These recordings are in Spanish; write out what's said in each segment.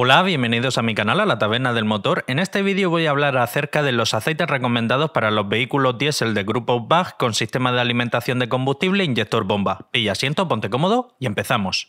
Hola, bienvenidos a mi canal, a la taberna del motor. En este vídeo voy a hablar acerca de los aceites recomendados para los vehículos diésel de grupo BAG con sistema de alimentación de combustible e inyector bomba. Pilla asiento, ponte cómodo y empezamos.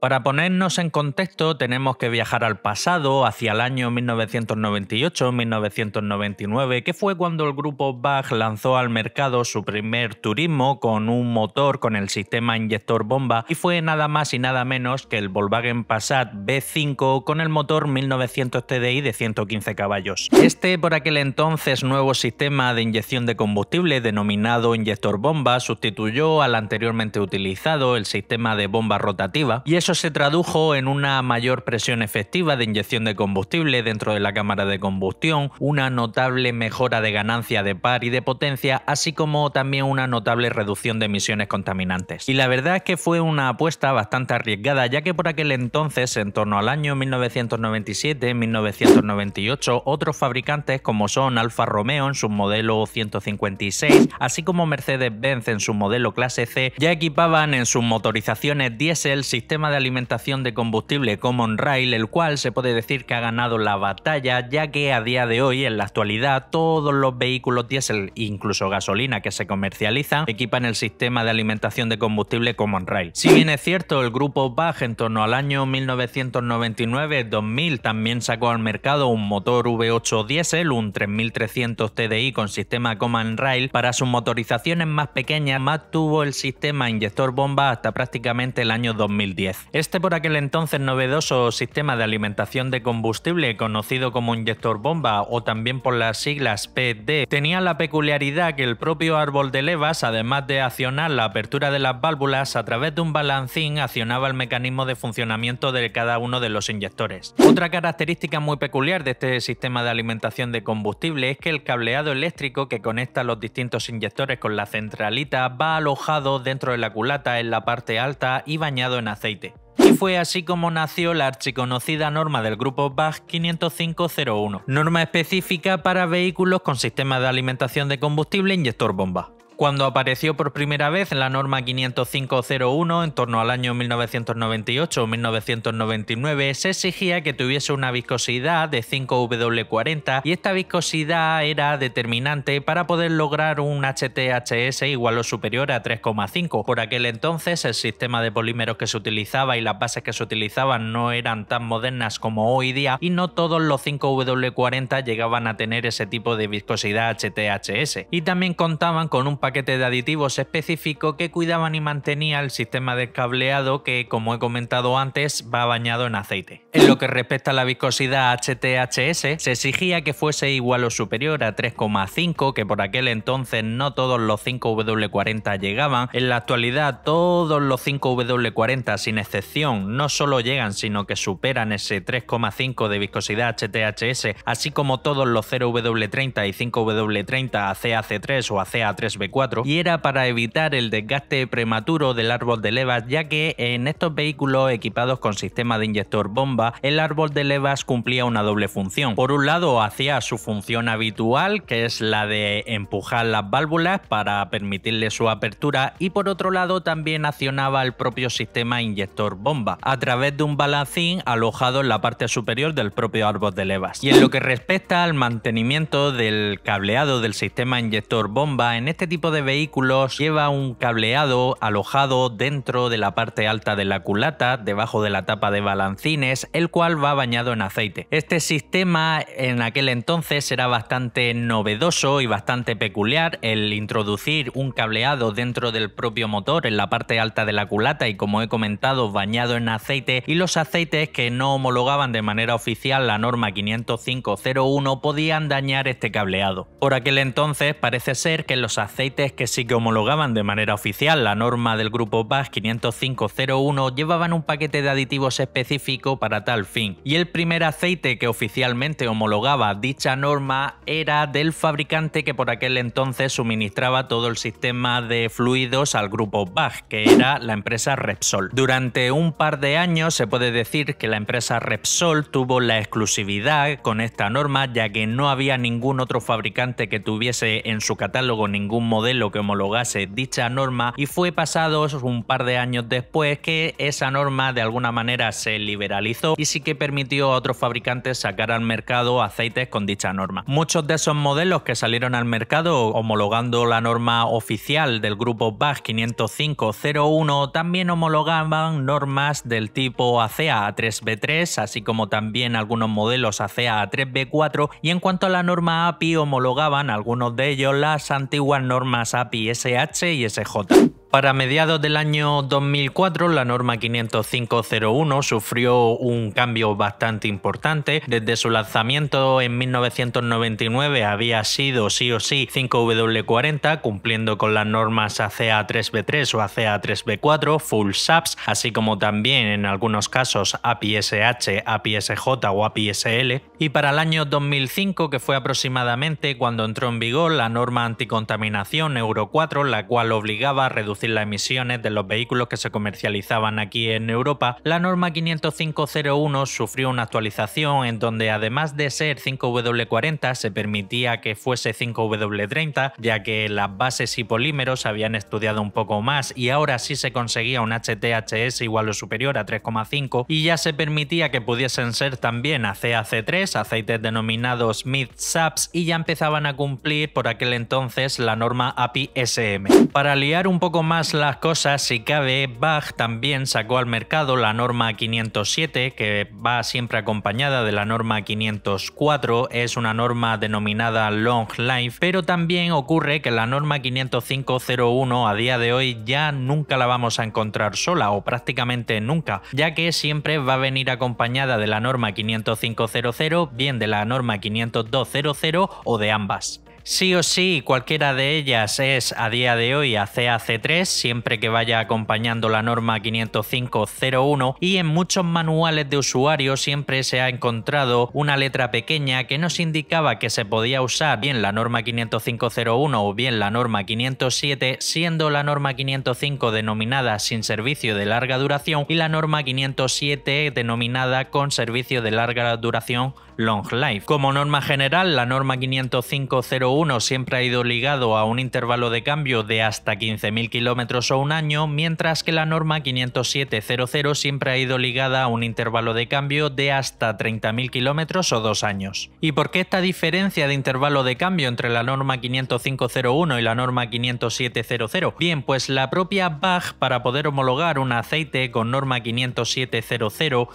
Para ponernos en contexto, tenemos que viajar al pasado, hacia el año 1998-1999, que fue cuando el grupo Bach lanzó al mercado su primer turismo con un motor con el sistema inyector bomba y fue nada más y nada menos que el Volkswagen Passat B5 con el motor 1900 TDI de 115 caballos. Este por aquel entonces nuevo sistema de inyección de combustible denominado inyector bomba sustituyó al anteriormente utilizado el sistema de bomba rotativa y eso se tradujo en una mayor presión efectiva de inyección de combustible dentro de la cámara de combustión, una notable mejora de ganancia de par y de potencia, así como también una notable reducción de emisiones contaminantes. Y la verdad es que fue una apuesta bastante arriesgada, ya que por aquel entonces, en torno al año 1997-1998, otros fabricantes como son Alfa Romeo en su modelo 156, así como Mercedes-Benz en su modelo clase C, ya equipaban en sus motorizaciones diésel sistema de alimentación de combustible Common Rail, el cual se puede decir que ha ganado la batalla, ya que a día de hoy, en la actualidad, todos los vehículos diésel, incluso gasolina que se comercializan, equipan el sistema de alimentación de combustible Common Rail. Si bien es cierto, el grupo BAG en torno al año 1999-2000 también sacó al mercado un motor V8 diésel, un 3300 TDI con sistema Common Rail, para sus motorizaciones más pequeñas más tuvo el sistema inyector bomba hasta prácticamente el año 2010. Este por aquel entonces novedoso sistema de alimentación de combustible, conocido como inyector bomba o también por las siglas PD, tenía la peculiaridad que el propio árbol de levas, además de accionar la apertura de las válvulas a través de un balancín, accionaba el mecanismo de funcionamiento de cada uno de los inyectores. Otra característica muy peculiar de este sistema de alimentación de combustible es que el cableado eléctrico que conecta los distintos inyectores con la centralita va alojado dentro de la culata en la parte alta y bañado en aceite. Fue así como nació la archiconocida norma del grupo BAG 50501, norma específica para vehículos con sistema de alimentación de combustible e inyector bomba. Cuando apareció por primera vez en la norma 50501 en torno al año 1998 o 1999, se exigía que tuviese una viscosidad de 5W40 y esta viscosidad era determinante para poder lograr un HTHS igual o superior a 3,5. Por aquel entonces el sistema de polímeros que se utilizaba y las bases que se utilizaban no eran tan modernas como hoy día y no todos los 5W40 llegaban a tener ese tipo de viscosidad HTHS y también contaban con un paquete de aditivos específico que cuidaban y mantenía el sistema de cableado que, como he comentado antes, va bañado en aceite. En lo que respecta a la viscosidad HTHS, se exigía que fuese igual o superior a 3,5, que por aquel entonces no todos los 5W40 llegaban. En la actualidad, todos los 5W40, sin excepción, no solo llegan, sino que superan ese 3,5 de viscosidad HTHS, así como todos los 0W30 y 5W30 a CAC3 o a 3 b 4 y era para evitar el desgaste prematuro del árbol de levas ya que en estos vehículos equipados con sistema de inyector bomba el árbol de levas cumplía una doble función. Por un lado hacía su función habitual que es la de empujar las válvulas para permitirle su apertura y por otro lado también accionaba el propio sistema inyector bomba a través de un balancín alojado en la parte superior del propio árbol de levas. Y en lo que respecta al mantenimiento del cableado del sistema inyector bomba en este tipo de vehículos lleva un cableado alojado dentro de la parte alta de la culata, debajo de la tapa de balancines, el cual va bañado en aceite. Este sistema en aquel entonces era bastante novedoso y bastante peculiar, el introducir un cableado dentro del propio motor en la parte alta de la culata y como he comentado bañado en aceite y los aceites que no homologaban de manera oficial la norma 50501 podían dañar este cableado. Por aquel entonces parece ser que los aceites que sí que homologaban de manera oficial la norma del grupo BAS 50501 llevaban un paquete de aditivos específico para tal fin, y el primer aceite que oficialmente homologaba dicha norma era del fabricante que por aquel entonces suministraba todo el sistema de fluidos al grupo BAS, que era la empresa Repsol. Durante un par de años se puede decir que la empresa Repsol tuvo la exclusividad con esta norma ya que no había ningún otro fabricante que tuviese en su catálogo ningún modelo modelo que homologase dicha norma y fue pasado un par de años después que esa norma de alguna manera se liberalizó y sí que permitió a otros fabricantes sacar al mercado aceites con dicha norma. Muchos de esos modelos que salieron al mercado homologando la norma oficial del grupo BAS 50501 también homologaban normas del tipo ACEA 3 b 3 así como también algunos modelos ACEA 3 b 4 y en cuanto a la norma API homologaban algunos de ellos las antiguas normas más API SH y SJ. Para mediados del año 2004, la norma 50501 sufrió un cambio bastante importante. Desde su lanzamiento en 1999 había sido sí o sí 5W40, cumpliendo con las normas ACA3B3 o ACA3B4, Full SAPS, así como también en algunos casos APSH, APSJ o APSL. Y para el año 2005, que fue aproximadamente cuando entró en vigor la norma anticontaminación Euro 4, la cual obligaba a reducir las emisiones de los vehículos que se comercializaban aquí en Europa, la norma 50501 sufrió una actualización en donde además de ser 5W40 se permitía que fuese 5W30, ya que las bases y polímeros habían estudiado un poco más y ahora sí se conseguía un HTHS igual o superior a 3,5 y ya se permitía que pudiesen ser también ACAC3, aceites denominados mid-saps y ya empezaban a cumplir por aquel entonces la norma API SM. Para liar un poco más más las cosas, si cabe, Bach también sacó al mercado la norma 507, que va siempre acompañada de la norma 504, es una norma denominada Long Life, pero también ocurre que la norma 50501 a día de hoy ya nunca la vamos a encontrar sola, o prácticamente nunca, ya que siempre va a venir acompañada de la norma 50500, bien de la norma 50200 o de ambas. Sí o sí, cualquiera de ellas es a día de hoy a 3 siempre que vaya acompañando la norma 50501 y en muchos manuales de usuario siempre se ha encontrado una letra pequeña que nos indicaba que se podía usar bien la norma 50501 o bien la norma 507, siendo la norma 505 denominada sin servicio de larga duración y la norma 507 denominada con servicio de larga duración long life. Como norma general, la norma 50501 siempre ha ido ligado a un intervalo de cambio de hasta 15.000 kilómetros o un año, mientras que la norma 50700 siempre ha ido ligada a un intervalo de cambio de hasta 30.000 kilómetros o dos años. ¿Y por qué esta diferencia de intervalo de cambio entre la norma 50501 y la norma 50700? Bien, pues la propia BAG para poder homologar un aceite con norma 50700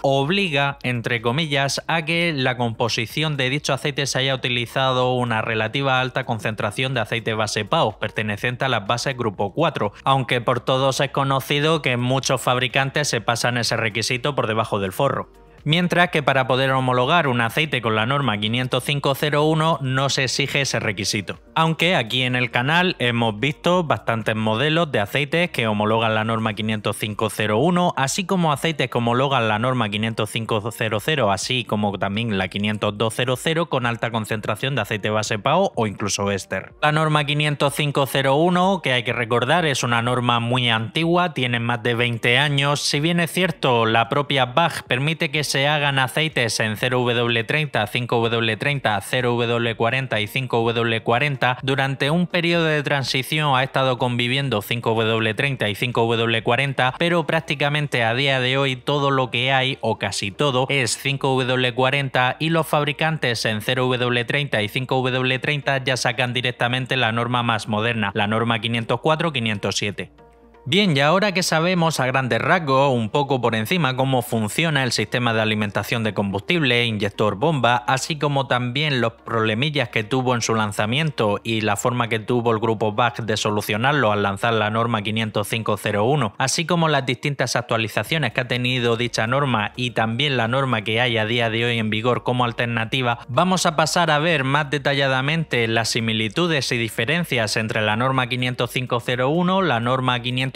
obliga, entre comillas, a que la composición de dicho aceite se haya utilizado una relativa alta concentración de aceite base PAO, perteneciente a las bases grupo 4, aunque por todos es conocido que muchos fabricantes se pasan ese requisito por debajo del forro mientras que para poder homologar un aceite con la norma 50501 no se exige ese requisito. Aunque aquí en el canal hemos visto bastantes modelos de aceites que homologan la norma 50501, así como aceites que homologan la norma 50500, así como también la 50200 con alta concentración de aceite base PAO o incluso éster. La norma 50501, que hay que recordar, es una norma muy antigua, tiene más de 20 años, si bien es cierto, la propia BAG permite que se se hagan aceites en 0W30, 5W30, 0W40 y 5W40, durante un periodo de transición ha estado conviviendo 5W30 y 5W40, pero prácticamente a día de hoy todo lo que hay, o casi todo, es 5W40 y los fabricantes en 0W30 y 5W30 ya sacan directamente la norma más moderna, la norma 504-507. Bien, y ahora que sabemos a grandes rasgos, un poco por encima, cómo funciona el sistema de alimentación de combustible, inyector bomba, así como también los problemillas que tuvo en su lanzamiento y la forma que tuvo el grupo BAC de solucionarlo al lanzar la norma 50501, así como las distintas actualizaciones que ha tenido dicha norma y también la norma que hay a día de hoy en vigor como alternativa, vamos a pasar a ver más detalladamente las similitudes y diferencias entre la norma 50501, la norma 500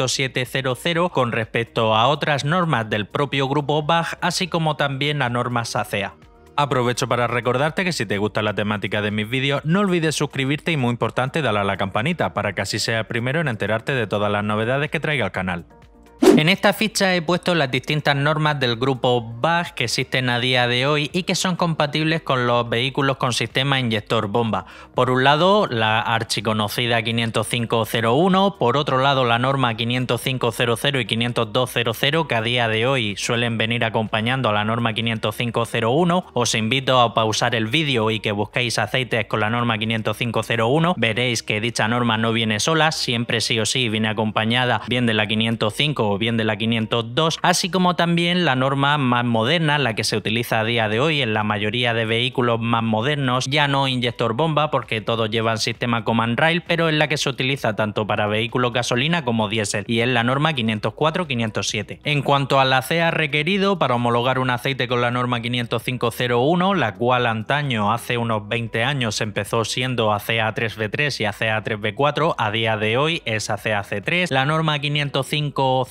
con respecto a otras normas del propio grupo Bach, así como también a normas ACEA. Aprovecho para recordarte que si te gusta la temática de mis vídeos, no olvides suscribirte y muy importante, darle a la campanita para que así sea primero en enterarte de todas las novedades que traiga el canal. En esta ficha he puesto las distintas normas del grupo BAG que existen a día de hoy y que son compatibles con los vehículos con sistema inyector bomba. Por un lado, la archiconocida 50501, por otro lado, la norma 50500 y 50200 que a día de hoy suelen venir acompañando a la norma 50501. Os invito a pausar el vídeo y que busquéis aceites con la norma 50501. Veréis que dicha norma no viene sola, siempre sí o sí viene acompañada bien de la 505 o bien de la 502, así como también la norma más moderna, la que se utiliza a día de hoy en la mayoría de vehículos más modernos, ya no inyector bomba porque todos llevan sistema command rail, pero es la que se utiliza tanto para vehículos gasolina como diésel y es la norma 504-507. En cuanto al la requerido para homologar un aceite con la norma 50501, la cual antaño hace unos 20 años empezó siendo acea 3 b 3 y acea 3 b 4 a día de hoy es c 3 la norma 505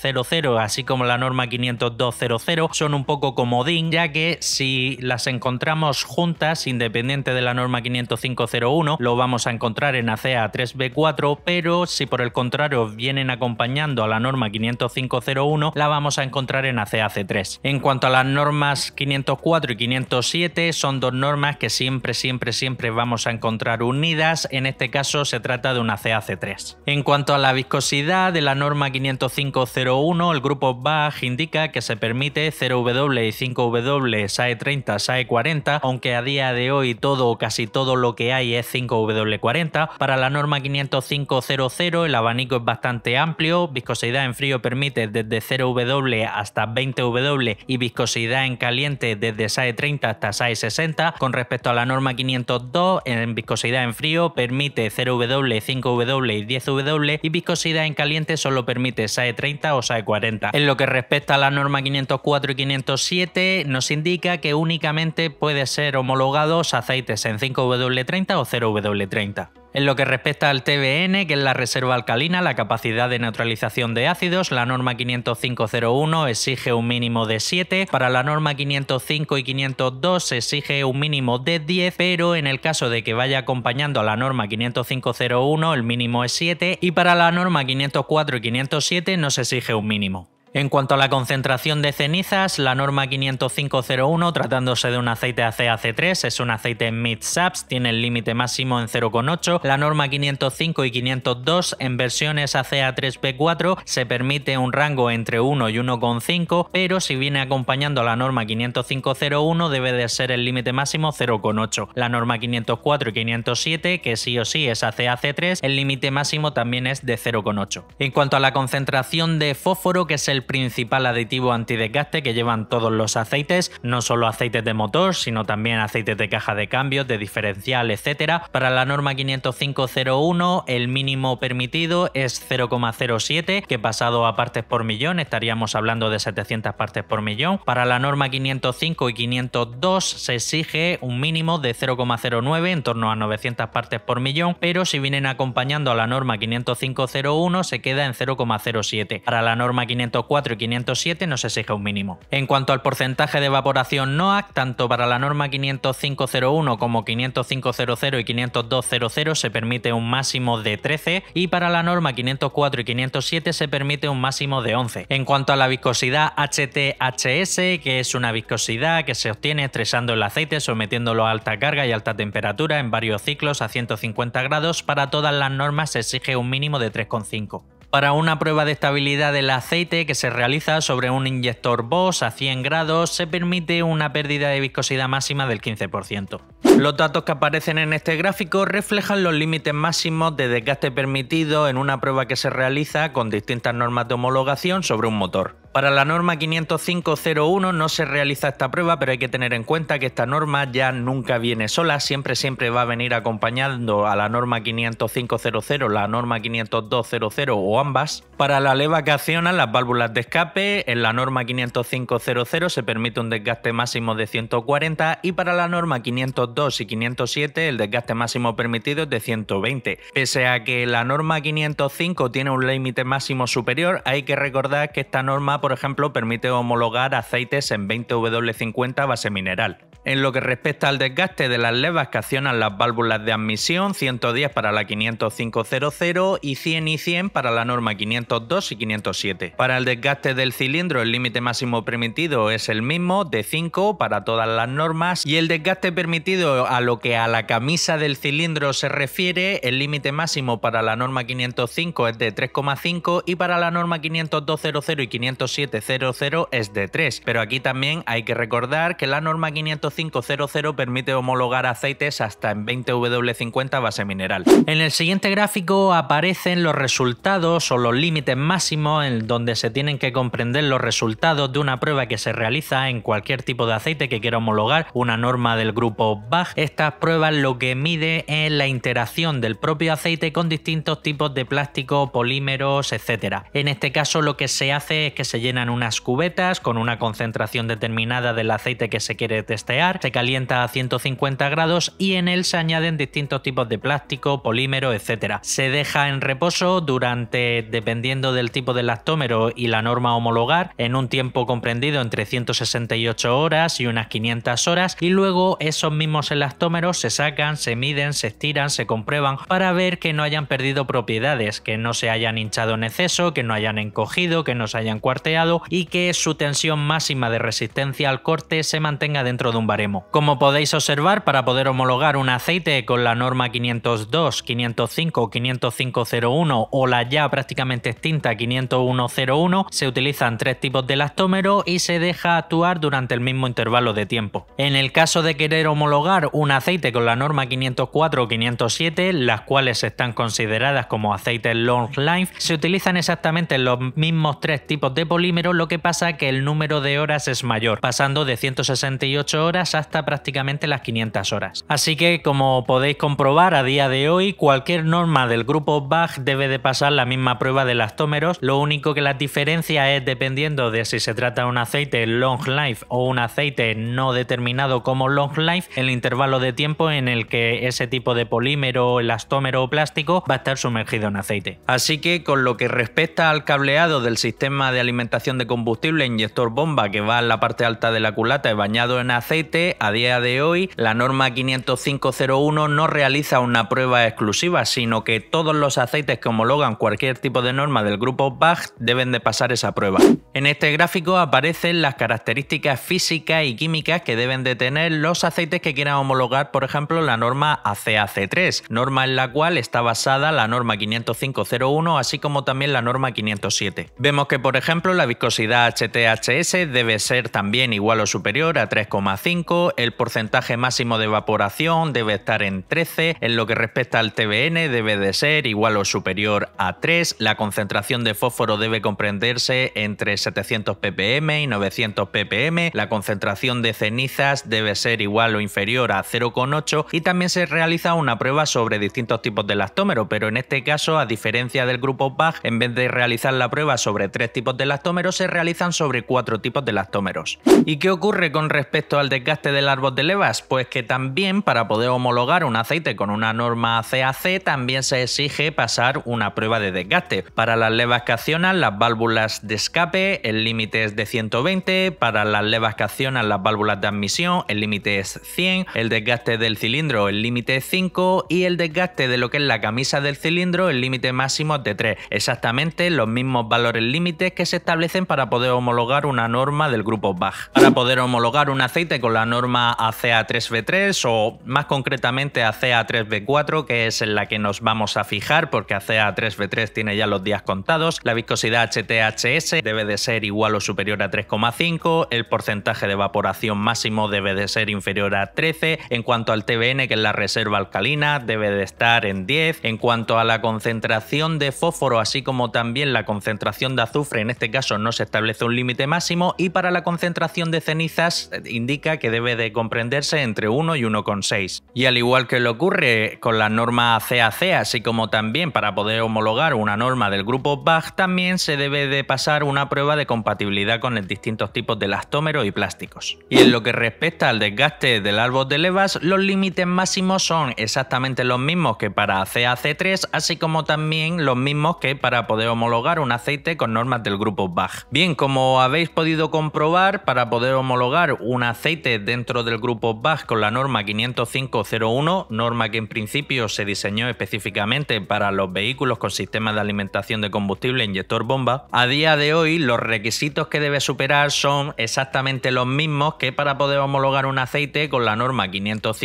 así como la norma 502.00, son un poco comodín, ya que si las encontramos juntas, independiente de la norma 505.01, lo vamos a encontrar en ACA 3B4, pero si por el contrario vienen acompañando a la norma 505.01, la vamos a encontrar en ACA 3 En cuanto a las normas 504 y 507, son dos normas que siempre, siempre, siempre vamos a encontrar unidas, en este caso se trata de una CAC3. En cuanto a la viscosidad de la norma 505.01, el grupo BAG indica que se permite 0W y 5W, SAE30, SAE40, aunque a día de hoy todo o casi todo lo que hay es 5W40. Para la norma 50500 el abanico es bastante amplio, viscosidad en frío permite desde 0W hasta 20W y viscosidad en caliente desde SAE30 hasta SAE60. Con respecto a la norma 502, en viscosidad en frío permite 0W, 5W y 10W y viscosidad en caliente solo permite SAE30 o sae 40. En lo que respecta a la norma 504 y 507, nos indica que únicamente pueden ser homologados aceites en 5W30 o 0W30. En lo que respecta al TBN, que es la reserva alcalina, la capacidad de neutralización de ácidos, la norma 50501 exige un mínimo de 7, para la norma 505 y 502 se exige un mínimo de 10, pero en el caso de que vaya acompañando a la norma 50501 el mínimo es 7 y para la norma 504 y 507 no se exige un mínimo. En cuanto a la concentración de cenizas, la norma 50501, tratándose de un aceite ACAC3, es un aceite mid-saps, tiene el límite máximo en 0,8. La norma 505 y 502, en versiones ACA3B4, se permite un rango entre 1 y 1,5, pero si viene acompañando la norma 50501, debe de ser el límite máximo 0,8. La norma 504 y 507, que sí o sí es ACAC3, el límite máximo también es de 0,8. En cuanto a la concentración de fósforo, que es el principal aditivo antidesgaste que llevan todos los aceites, no solo aceites de motor, sino también aceites de caja de cambios, de diferencial, etcétera. Para la norma 50501 el mínimo permitido es 0,07, que pasado a partes por millón estaríamos hablando de 700 partes por millón. Para la norma 505 y 502 se exige un mínimo de 0,09 en torno a 900 partes por millón, pero si vienen acompañando a la norma 50501 se queda en 0,07. Para la norma 504 y 507 no se exige un mínimo. En cuanto al porcentaje de evaporación NOAC, tanto para la norma 50501 como 50500 y 50200 se permite un máximo de 13 y para la norma 504 y 507 se permite un máximo de 11. En cuanto a la viscosidad HTHS, que es una viscosidad que se obtiene estresando el aceite, sometiéndolo a alta carga y alta temperatura en varios ciclos a 150 grados, para todas las normas se exige un mínimo de 3,5 para una prueba de estabilidad del aceite que se realiza sobre un inyector Bosch a 100 grados se permite una pérdida de viscosidad máxima del 15%. Los datos que aparecen en este gráfico reflejan los límites máximos de desgaste permitido en una prueba que se realiza con distintas normas de homologación sobre un motor. Para la norma 50501 no se realiza esta prueba, pero hay que tener en cuenta que esta norma ya nunca viene sola, siempre siempre va a venir acompañando a la norma 50500, la norma 50200 o ambas. Para la leva que accionan las válvulas de escape, en la norma 50500 se permite un desgaste máximo de 140 y para la norma 502 y 507 el desgaste máximo permitido es de 120. Pese a que la norma 505 tiene un límite máximo superior, hay que recordar que esta norma por ejemplo, permite homologar aceites en 20W50 base mineral, en lo que respecta al desgaste de las levas que accionan las válvulas de admisión, 110 para la 50500 y 100 y 100 para la norma 502 y 507. Para el desgaste del cilindro, el límite máximo permitido es el mismo, de 5 para todas las normas, y el desgaste permitido a lo que a la camisa del cilindro se refiere, el límite máximo para la norma 505 es de 3,5 y para la norma 50200 y 50700 es de 3. Pero aquí también hay que recordar que la norma 505 500 permite homologar aceites hasta en 20 W50 base mineral. En el siguiente gráfico aparecen los resultados o los límites máximos en donde se tienen que comprender los resultados de una prueba que se realiza en cualquier tipo de aceite que quiera homologar una norma del grupo BAG. Estas pruebas lo que mide es la interacción del propio aceite con distintos tipos de plástico, polímeros, etcétera En este caso lo que se hace es que se llenan unas cubetas con una concentración determinada del aceite que se quiere testear se calienta a 150 grados y en él se añaden distintos tipos de plástico, polímero, etcétera Se deja en reposo durante, dependiendo del tipo de elastómero y la norma homologar, en un tiempo comprendido entre 168 horas y unas 500 horas y luego esos mismos elastómeros se sacan, se miden, se estiran, se comprueban para ver que no hayan perdido propiedades, que no se hayan hinchado en exceso, que no hayan encogido, que no se hayan cuarteado y que su tensión máxima de resistencia al corte se mantenga dentro de un como podéis observar, para poder homologar un aceite con la norma 502, 505, 50501 o la ya prácticamente extinta 50101, se utilizan tres tipos de lactómero y se deja actuar durante el mismo intervalo de tiempo. En el caso de querer homologar un aceite con la norma 504 o 507, las cuales están consideradas como aceites long life, se utilizan exactamente los mismos tres tipos de polímero, lo que pasa que el número de horas es mayor, pasando de 168 horas hasta prácticamente las 500 horas. Así que como podéis comprobar a día de hoy cualquier norma del grupo BAG debe de pasar la misma prueba de elastómeros. lo único que la diferencia es dependiendo de si se trata de un aceite long life o un aceite no determinado como long life, el intervalo de tiempo en el que ese tipo de polímero, elastómero o plástico va a estar sumergido en aceite. Así que con lo que respecta al cableado del sistema de alimentación de combustible e inyector bomba que va en la parte alta de la culata y bañado en aceite, a día de hoy, la norma 50501 no realiza una prueba exclusiva, sino que todos los aceites que homologan cualquier tipo de norma del grupo BAG deben de pasar esa prueba. En este gráfico aparecen las características físicas y químicas que deben de tener los aceites que quieran homologar, por ejemplo, la norma ACAC3, norma en la cual está basada la norma 50501, así como también la norma 507. Vemos que, por ejemplo, la viscosidad HTHS debe ser también igual o superior a 3,5 el porcentaje máximo de evaporación debe estar en 13, en lo que respecta al TBN debe de ser igual o superior a 3, la concentración de fósforo debe comprenderse entre 700 ppm y 900 ppm, la concentración de cenizas debe ser igual o inferior a 0,8 y también se realiza una prueba sobre distintos tipos de lactómero, pero en este caso, a diferencia del grupo BAG, en vez de realizar la prueba sobre tres tipos de lactómeros, se realizan sobre cuatro tipos de lactómeros. ¿Y qué ocurre con respecto al de de del árbol de levas? Pues que también para poder homologar un aceite con una norma CAC también se exige pasar una prueba de desgaste. Para las levas que accionan las válvulas de escape el límite es de 120, para las levas que accionan las válvulas de admisión el límite es 100, el desgaste del cilindro el límite es 5 y el desgaste de lo que es la camisa del cilindro el límite máximo es de 3. Exactamente los mismos valores límites que se establecen para poder homologar una norma del grupo BAG. Para poder homologar un aceite con la la norma ACA3B3 o más concretamente ACA3B4, que es en la que nos vamos a fijar porque ACA3B3 tiene ya los días contados. La viscosidad HTHS debe de ser igual o superior a 3,5, el porcentaje de evaporación máximo debe de ser inferior a 13, en cuanto al TBN, que es la reserva alcalina, debe de estar en 10, en cuanto a la concentración de fósforo, así como también la concentración de azufre, en este caso no se establece un límite máximo, y para la concentración de cenizas eh, indica que debe de comprenderse entre 1 y 1,6. Y al igual que lo ocurre con la norma CAC, así como también para poder homologar una norma del grupo BAG, también se debe de pasar una prueba de compatibilidad con los distintos tipos de elastómeros y plásticos. Y en lo que respecta al desgaste del árbol de levas, los límites máximos son exactamente los mismos que para CAC3, así como también los mismos que para poder homologar un aceite con normas del grupo BAG. Bien, como habéis podido comprobar, para poder homologar un aceite dentro del grupo BAS con la norma 50501, norma que en principio se diseñó específicamente para los vehículos con sistemas de alimentación de combustible e inyector bomba, a día de hoy los requisitos que debe superar son exactamente los mismos que para poder homologar un aceite con la norma 50500,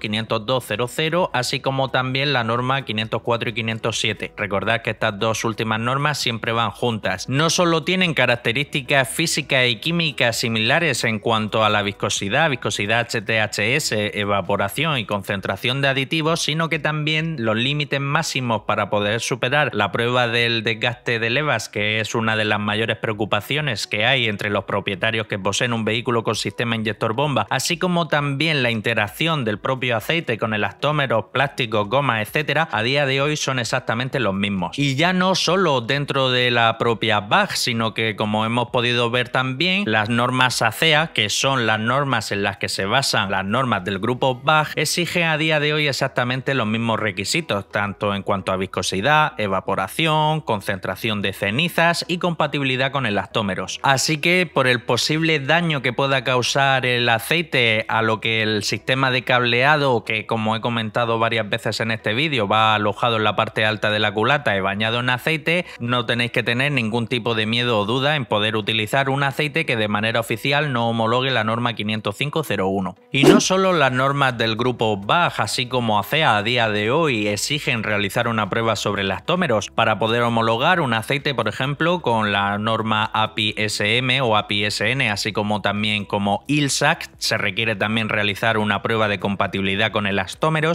50200, así como también la norma 504 y 507. Recordad que estas dos últimas normas siempre van juntas. No solo tienen características físicas y químicas similares en cuanto a la viscosidad, viscosidad HTHS, evaporación y concentración de aditivos, sino que también los límites máximos para poder superar la prueba del desgaste de levas, que es una de las mayores preocupaciones que hay entre los propietarios que poseen un vehículo con sistema inyector bomba, así como también la interacción del propio aceite con el elastómeros, plásticos, gomas, etcétera, a día de hoy son exactamente los mismos. Y ya no solo dentro de la propia BAG, sino que como hemos podido ver también, las normas ACEA, e que son las normas en las que se basan las normas del grupo BAG exigen a día de hoy exactamente los mismos requisitos, tanto en cuanto a viscosidad, evaporación, concentración de cenizas y compatibilidad con elastómeros. Así que por el posible daño que pueda causar el aceite a lo que el sistema de cableado, que como he comentado varias veces en este vídeo, va alojado en la parte alta de la culata y bañado en aceite, no tenéis que tener ningún tipo de miedo o duda en poder utilizar un aceite que de manera oficial no homologue la norma 50501. Y no solo las normas del grupo BAG, así como ACEA a día de hoy, exigen realizar una prueba sobre elastómeros para poder homologar un aceite, por ejemplo, con la norma API-SM o API-SN, así como también como ILSAC, se requiere también realizar una prueba de compatibilidad con el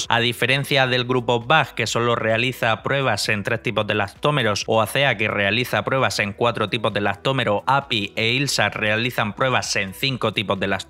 a diferencia del grupo BAG que solo realiza pruebas en tres tipos de elastómeros o ACEA e que realiza pruebas en cuatro tipos de elastómeros, API e ILSAC realizan pruebas en cinco tipos de elastómeros.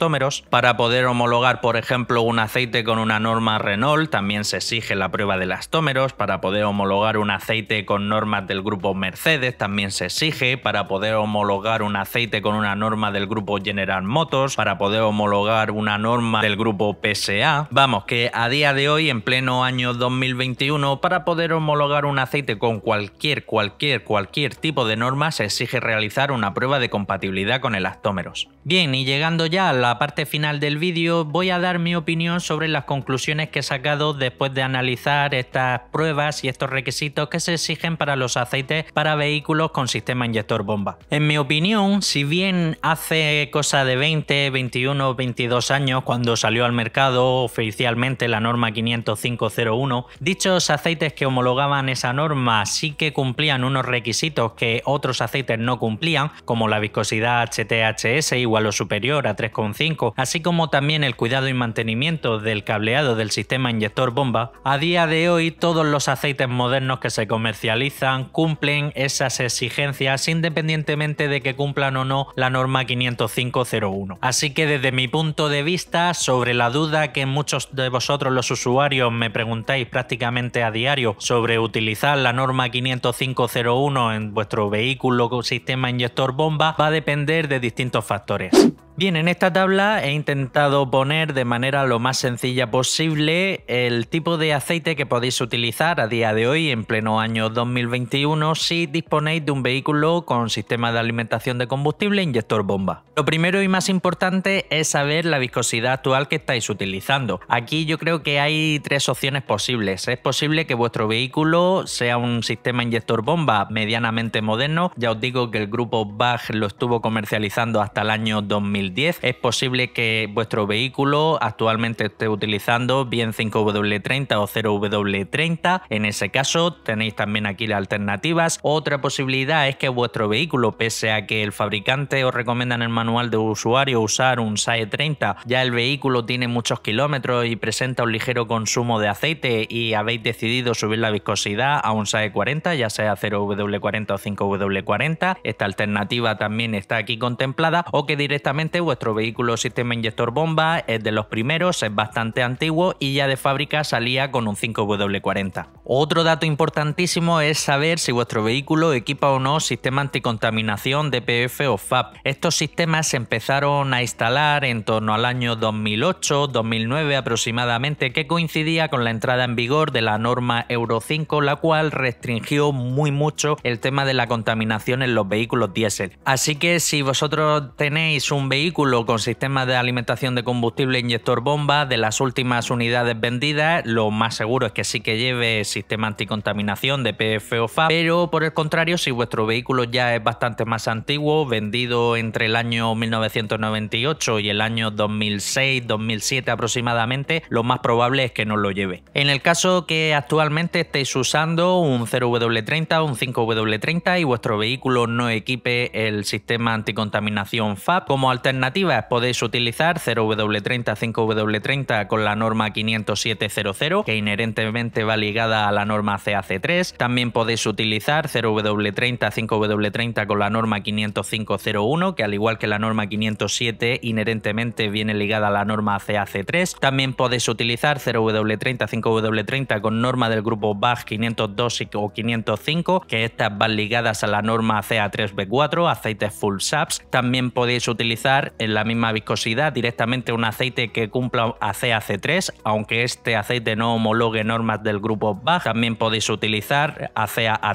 Para poder homologar, por ejemplo, un aceite con una norma Renault, también se exige la prueba de lastómeros. Para poder homologar un aceite con normas del grupo Mercedes, también se exige. Para poder homologar un aceite con una norma del grupo General Motors, para poder homologar una norma del grupo PSA. Vamos, que a día de hoy, en pleno año 2021, para poder homologar un aceite con cualquier, cualquier, cualquier tipo de norma, se exige realizar una prueba de compatibilidad con elastómeros. Bien, y llegando ya a la parte final del vídeo voy a dar mi opinión sobre las conclusiones que he sacado después de analizar estas pruebas y estos requisitos que se exigen para los aceites para vehículos con sistema inyector bomba. En mi opinión, si bien hace cosa de 20, 21, 22 años cuando salió al mercado oficialmente la norma 50501, dichos aceites que homologaban esa norma sí que cumplían unos requisitos que otros aceites no cumplían, como la viscosidad HTHS igual o superior a 3,5 así como también el cuidado y mantenimiento del cableado del sistema inyector bomba, a día de hoy todos los aceites modernos que se comercializan cumplen esas exigencias independientemente de que cumplan o no la norma 50501. Así que desde mi punto de vista, sobre la duda que muchos de vosotros los usuarios me preguntáis prácticamente a diario sobre utilizar la norma 50501 en vuestro vehículo con sistema inyector bomba, va a depender de distintos factores. Bien, en esta tabla he intentado poner de manera lo más sencilla posible el tipo de aceite que podéis utilizar a día de hoy en pleno año 2021 si disponéis de un vehículo con sistema de alimentación de combustible e inyector bomba. Lo primero y más importante es saber la viscosidad actual que estáis utilizando. Aquí yo creo que hay tres opciones posibles. Es posible que vuestro vehículo sea un sistema inyector bomba medianamente moderno. Ya os digo que el grupo BAG lo estuvo comercializando hasta el año 2000 10 es posible que vuestro vehículo actualmente esté utilizando bien 5W30 o 0W30. En ese caso tenéis también aquí las alternativas. Otra posibilidad es que vuestro vehículo, pese a que el fabricante os recomienda en el manual de usuario usar un SAE 30, ya el vehículo tiene muchos kilómetros y presenta un ligero consumo de aceite y habéis decidido subir la viscosidad a un SAE 40, ya sea 0W40 o 5W40. Esta alternativa también está aquí contemplada o que directamente vuestro vehículo sistema inyector bomba es de los primeros, es bastante antiguo y ya de fábrica salía con un 5W40. Otro dato importantísimo es saber si vuestro vehículo equipa o no sistema anticontaminación DPF o FAP. Estos sistemas se empezaron a instalar en torno al año 2008-2009 aproximadamente, que coincidía con la entrada en vigor de la norma Euro 5, la cual restringió muy mucho el tema de la contaminación en los vehículos diésel. Así que si vosotros tenéis un vehículo con sistema de alimentación de combustible inyector bomba de las últimas unidades vendidas, lo más seguro es que sí que lleve sistema anticontaminación de PF o fa pero por el contrario, si vuestro vehículo ya es bastante más antiguo, vendido entre el año 1998 y el año 2006-2007 aproximadamente, lo más probable es que no lo lleve. En el caso que actualmente estéis usando un 0W30, un 5W30 y vuestro vehículo no equipe el sistema anticontaminación fa como alternativa, alternativas podéis utilizar 0W30, 5W30 con la norma 50700 que inherentemente va ligada a la norma CAC3. También podéis utilizar 0W30, 5W30 con la norma 50501 que al igual que la norma 507 inherentemente viene ligada a la norma CAC3. También podéis utilizar 0W30, 5W30 con norma del grupo BAG 502 o 505 que estas van ligadas a la norma CA3B4, aceites full saps. También podéis utilizar en la misma viscosidad directamente un aceite que cumpla c 3 aunque este aceite no homologue normas del grupo BAG. También podéis utilizar a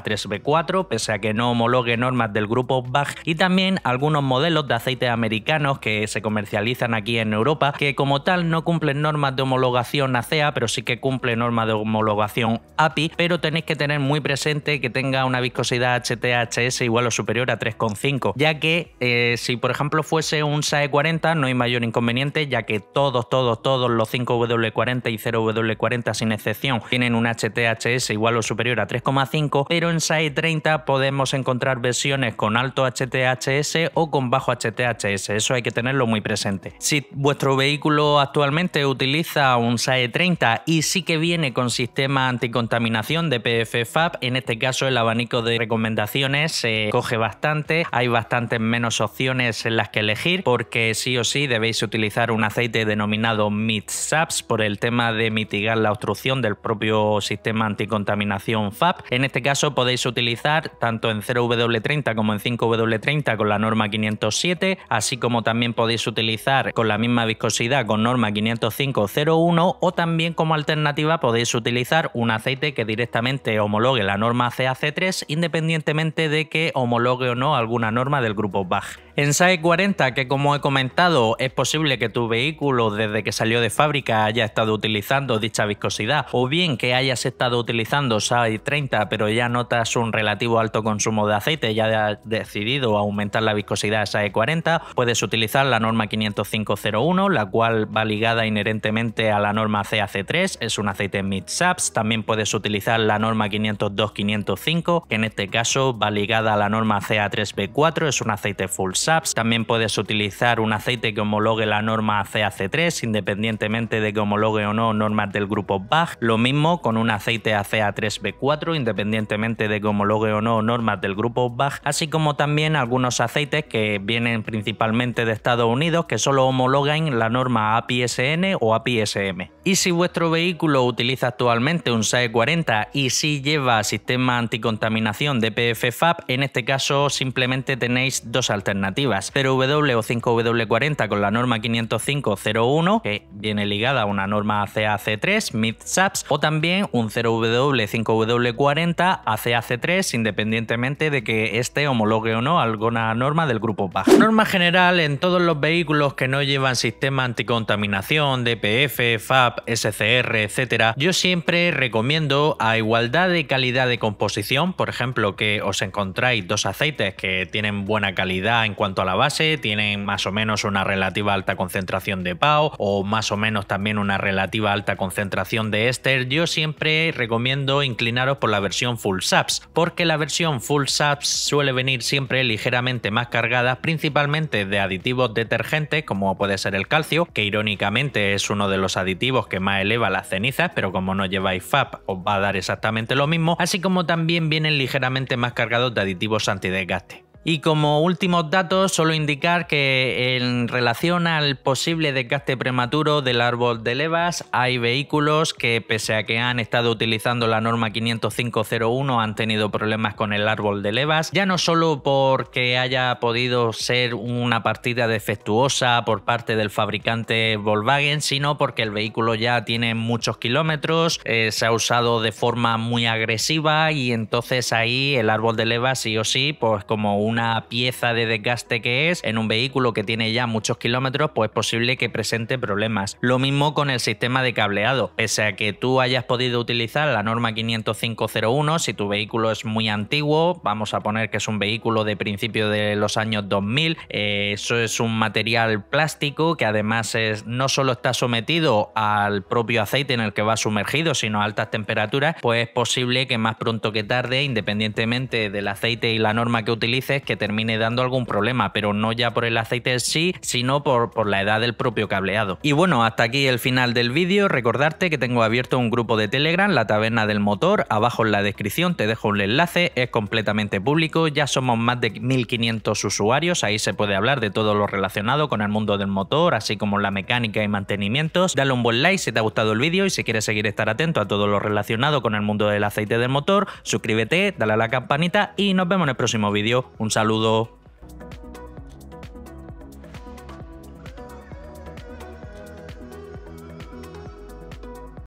3 b 4 pese a que no homologue normas del grupo BAG. Y también algunos modelos de aceite americanos que se comercializan aquí en Europa, que como tal no cumplen normas de homologación ACEA, pero sí que cumple normas de homologación API, pero tenéis que tener muy presente que tenga una viscosidad HTHS igual o superior a 3,5, ya que eh, si por ejemplo fuese un un SAE 40 no hay mayor inconveniente, ya que todos, todos, todos los 5W40 y 0W40 sin excepción tienen un HTHS igual o superior a 3,5, pero en SAE 30 podemos encontrar versiones con alto HTHS o con bajo HTHS, eso hay que tenerlo muy presente. Si vuestro vehículo actualmente utiliza un SAE 30 y sí que viene con sistema anticontaminación de PFFAP, en este caso el abanico de recomendaciones se coge bastante, hay bastantes menos opciones en las que elegir porque sí o sí debéis utilizar un aceite denominado Midsaps por el tema de mitigar la obstrucción del propio sistema anticontaminación FAP. En este caso podéis utilizar tanto en 0W30 como en 5W30 con la norma 507, así como también podéis utilizar con la misma viscosidad con norma 50501 o también como alternativa podéis utilizar un aceite que directamente homologue la norma CAC3 independientemente de que homologue o no alguna norma del grupo BAG. En SAE 40, que como he comentado, es posible que tu vehículo desde que salió de fábrica haya estado utilizando dicha viscosidad, o bien que hayas estado utilizando SAE 30 pero ya notas un relativo alto consumo de aceite, ya has decidido aumentar la viscosidad a SAE 40, puedes utilizar la norma 50501, la cual va ligada inherentemente a la norma CAC3, es un aceite mid-saps, también puedes utilizar la norma 502-505, que en este caso va ligada a la norma CA3B4, es un aceite full también puedes utilizar un aceite que homologue la norma CAC3, independientemente de que homologue o no normas del grupo BAG. Lo mismo con un aceite ACA3B4, independientemente de que homologue o no normas del grupo BAG, así como también algunos aceites que vienen principalmente de Estados Unidos que solo homologan la norma APSN o APSM. Y si vuestro vehículo utiliza actualmente un SAE 40 y si lleva sistema anticontaminación de PFFAP, en este caso simplemente tenéis dos alternativas alternativas. w o 5W40 con la norma 50501, que viene ligada a una norma cac 3 MIDSAPS, o también un 0W5W40 ACAC3, independientemente de que este homologue o no alguna norma del grupo PAG. Norma general en todos los vehículos que no llevan sistema anticontaminación, DPF, FAP, SCR, etcétera, Yo siempre recomiendo a igualdad de calidad de composición, por ejemplo, que os encontráis dos aceites que tienen buena calidad en cuanto cuanto a la base, tienen más o menos una relativa alta concentración de PAO o más o menos también una relativa alta concentración de éster, yo siempre recomiendo inclinaros por la versión Full Saps, porque la versión Full Saps suele venir siempre ligeramente más cargada, principalmente de aditivos detergentes como puede ser el calcio, que irónicamente es uno de los aditivos que más eleva las cenizas, pero como no lleváis FAP os va a dar exactamente lo mismo, así como también vienen ligeramente más cargados de aditivos antidesgaste. Y como últimos datos, solo indicar que en relación al posible desgaste prematuro del árbol de levas, hay vehículos que pese a que han estado utilizando la norma 50501 han tenido problemas con el árbol de levas, ya no solo porque haya podido ser una partida defectuosa por parte del fabricante Volkswagen, sino porque el vehículo ya tiene muchos kilómetros, eh, se ha usado de forma muy agresiva y entonces ahí el árbol de levas sí o sí, pues como un una pieza de desgaste que es, en un vehículo que tiene ya muchos kilómetros, pues es posible que presente problemas. Lo mismo con el sistema de cableado. Pese a que tú hayas podido utilizar la norma 50501, si tu vehículo es muy antiguo, vamos a poner que es un vehículo de principio de los años 2000, eh, eso es un material plástico que además es, no solo está sometido al propio aceite en el que va sumergido, sino a altas temperaturas, pues es posible que más pronto que tarde, independientemente del aceite y la norma que utilices, que termine dando algún problema, pero no ya por el aceite en sí, sino por, la edad del propio cableado. Y bueno, hasta aquí el final del vídeo. Recordarte que tengo abierto un grupo de Telegram, la taberna del motor. Abajo en la descripción te dejo un enlace, es completamente público. Ya somos más de 1500 usuarios, ahí se puede hablar de todo lo relacionado con el mundo del motor, así como la mecánica y mantenimientos. Dale un buen like si te ha gustado el vídeo y si quieres seguir estar atento a todo lo relacionado con el mundo del aceite del motor, suscríbete, dale a la campanita y nos vemos en el próximo vídeo. Un saludo.